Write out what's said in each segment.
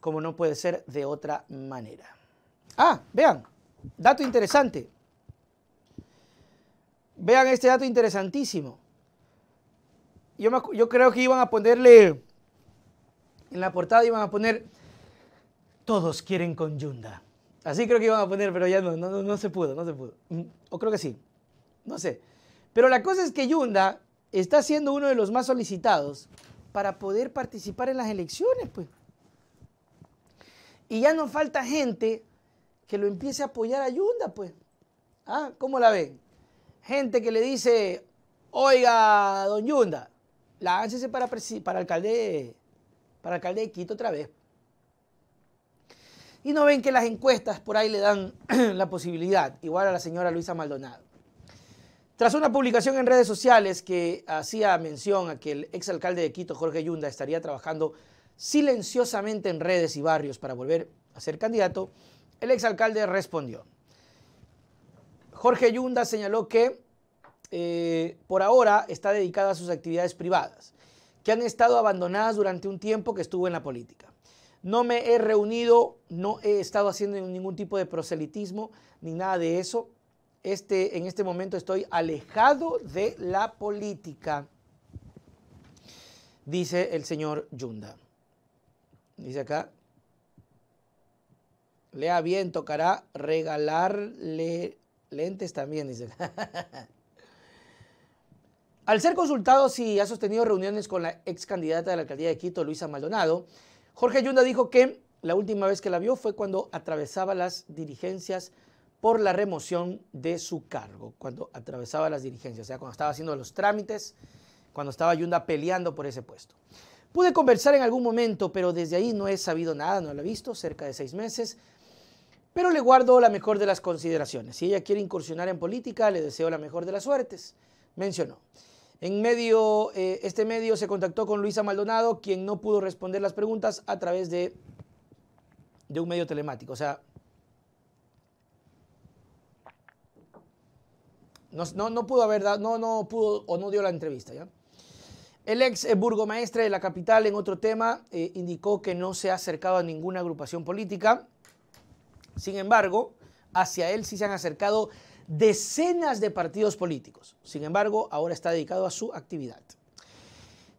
como no puede ser de otra manera. Ah, vean, dato interesante. Vean este dato interesantísimo. Yo, creo que iban a ponerle, en la portada iban a poner, todos quieren con Yunda. Así creo que iban a poner, pero ya no, no, no se pudo, no se pudo. Mm, o creo que sí, no sé. Pero la cosa es que Yunda está siendo uno de los más solicitados para poder participar en las elecciones, pues. Y ya no falta gente que lo empiece a apoyar a Yunda, pues. ¿Ah? ¿Cómo la ven? Gente que le dice, oiga, don Yunda, láncese para, para, alcalde, para alcalde de Quito otra vez. Y no ven que las encuestas por ahí le dan la posibilidad, igual a la señora Luisa Maldonado. Tras una publicación en redes sociales que hacía mención a que el exalcalde de Quito, Jorge Yunda, estaría trabajando silenciosamente en redes y barrios para volver a ser candidato, el exalcalde respondió. Jorge Yunda señaló que eh, por ahora está dedicada a sus actividades privadas, que han estado abandonadas durante un tiempo que estuvo en la política. No me he reunido, no he estado haciendo ningún tipo de proselitismo ni nada de eso. Este, en este momento estoy alejado de la política, dice el señor Yunda dice acá, lea bien, tocará regalarle lentes también, dice Al ser consultado si ha sostenido reuniones con la ex candidata de la alcaldía de Quito, Luisa Maldonado, Jorge Ayunda dijo que la última vez que la vio fue cuando atravesaba las dirigencias por la remoción de su cargo, cuando atravesaba las dirigencias, o sea, cuando estaba haciendo los trámites, cuando estaba Ayunda peleando por ese puesto. Pude conversar en algún momento, pero desde ahí no he sabido nada, no la he visto, cerca de seis meses. Pero le guardo la mejor de las consideraciones. Si ella quiere incursionar en política, le deseo la mejor de las suertes, mencionó. En medio, eh, este medio se contactó con Luisa Maldonado, quien no pudo responder las preguntas a través de, de un medio telemático. O sea, no, no, no pudo haber dado, no, no pudo o no dio la entrevista, ¿ya? El ex burgomaestre de la capital, en otro tema, eh, indicó que no se ha acercado a ninguna agrupación política. Sin embargo, hacia él sí se han acercado decenas de partidos políticos. Sin embargo, ahora está dedicado a su actividad.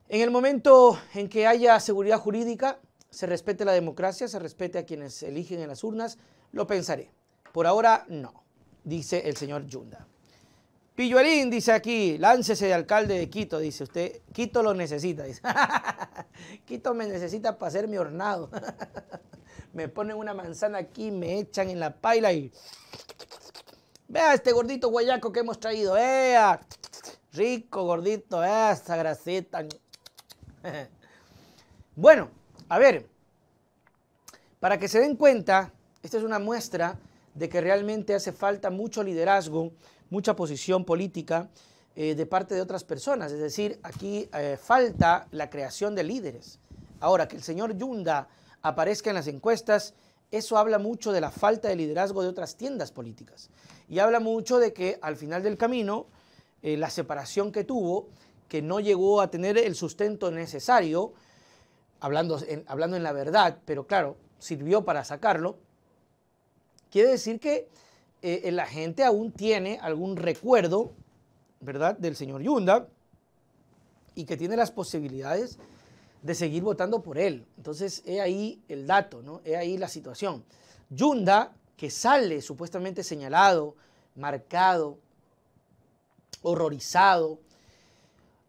En el momento en que haya seguridad jurídica, se respete la democracia, se respete a quienes eligen en las urnas, lo pensaré. Por ahora, no, dice el señor Yunda. Pilluelín dice aquí, láncese de alcalde de Quito, dice usted. Quito lo necesita, dice. Quito me necesita para hacer mi hornado. me ponen una manzana aquí, me echan en la paila y... Vea este gordito guayaco que hemos traído, vea. Rico, gordito, vea esa grasita. bueno, a ver, para que se den cuenta, esta es una muestra de que realmente hace falta mucho liderazgo mucha posición política eh, de parte de otras personas. Es decir, aquí eh, falta la creación de líderes. Ahora, que el señor Yunda aparezca en las encuestas, eso habla mucho de la falta de liderazgo de otras tiendas políticas. Y habla mucho de que al final del camino, eh, la separación que tuvo, que no llegó a tener el sustento necesario, hablando hablando en la verdad, pero claro, sirvió para sacarlo, quiere decir que eh, eh, la gente aún tiene algún recuerdo, ¿verdad?, del señor Yunda y que tiene las posibilidades de seguir votando por él. Entonces, he ahí el dato, ¿no? He ahí la situación. Yunda, que sale supuestamente señalado, marcado, horrorizado,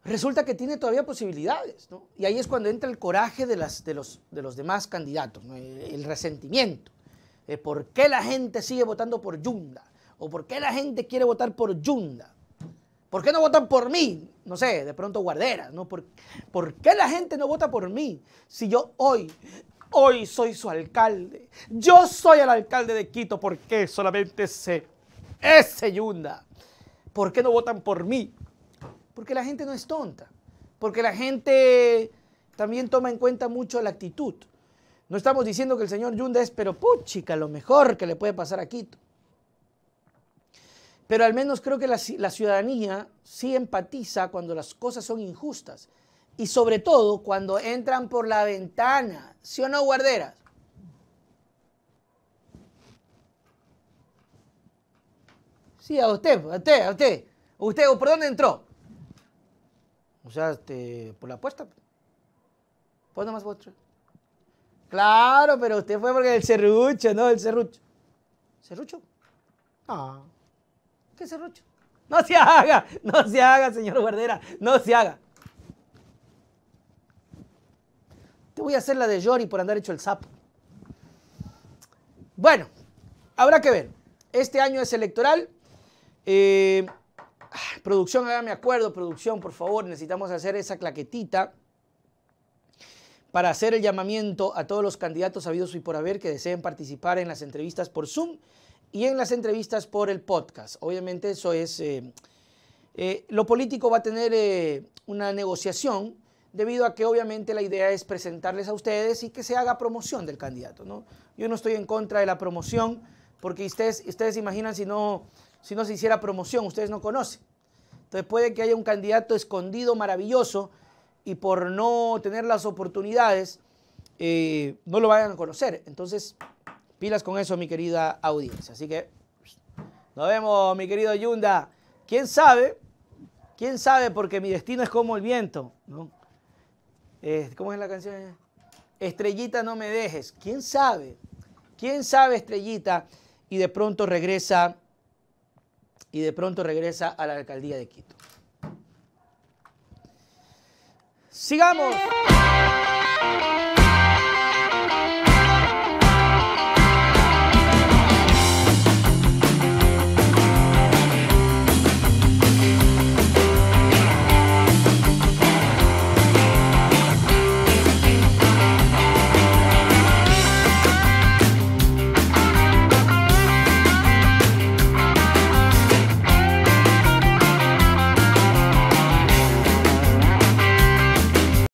resulta que tiene todavía posibilidades, ¿no? Y ahí es cuando entra el coraje de, las, de, los, demás candidatos, el resentimiento. Eh, por qué la gente sigue votando por Yunda, o por qué la gente quiere votar por Yunda, por qué no votan por mí, no sé, de pronto guardera, ¿no? ¿Por, qué la gente no vota por mí si yo hoy hoy soy su alcalde. Yo soy el alcalde de Quito ¿Por qué solamente sé ese Yunda. ¿Por qué no votan por mí? Porque la gente no es tonta. Porque la gente también toma en cuenta mucho la actitud. No estamos diciendo que el señor Yunda es, pero puchica, lo mejor que le puede pasar a Quito. Pero al menos creo que la, ciudadanía sí empatiza cuando las cosas son injustas. Y sobre todo cuando entran por la ventana, ¿sí o no, guarderas? Sí, a usted, a usted, a usted. ¿Usted por dónde entró? O sea, este, por la puerta. Pues, dónde más vosotros? Claro, pero usted fue porque el serrucho, no, el serrucho. ¿Cerrucho? Ah. ¿Qué serrucho? No se haga, no se haga, señor Guardera, no se haga. Te voy a hacer la de Jory por andar hecho el sapo. Bueno, habrá que ver. Este año es electoral. Eh, ah, producción, me acuerdo, producción, por favor, necesitamos hacer esa claquetita para hacer el llamamiento a todos los candidatos habidos y por haber que deseen participar en las entrevistas por Zoom y en las entrevistas por el podcast. Obviamente eso es... Eh, eh, lo político va a tener eh, una negociación debido a que obviamente la idea es presentarles a ustedes y que se haga promoción del candidato. Yo no estoy en contra de la promoción porque ustedes, ustedes imaginan si no, si no se hiciera promoción, ustedes no conocen. Entonces puede que haya un candidato escondido maravilloso y por no tener las oportunidades eh, no lo vayan a conocer. Entonces, pilas con eso, mi querida audiencia. Así que nos vemos, mi querido Yunda. ¿Quién sabe? ¿Quién sabe? Porque mi destino es como el viento. ¿no? Eh, ¿Cómo es la canción? Estrellita, no me dejes. ¿Quién sabe? ¿Quién sabe, Estrellita? Y de pronto regresa, y de pronto regresa a la alcaldía de Quito. ¡Sigamos!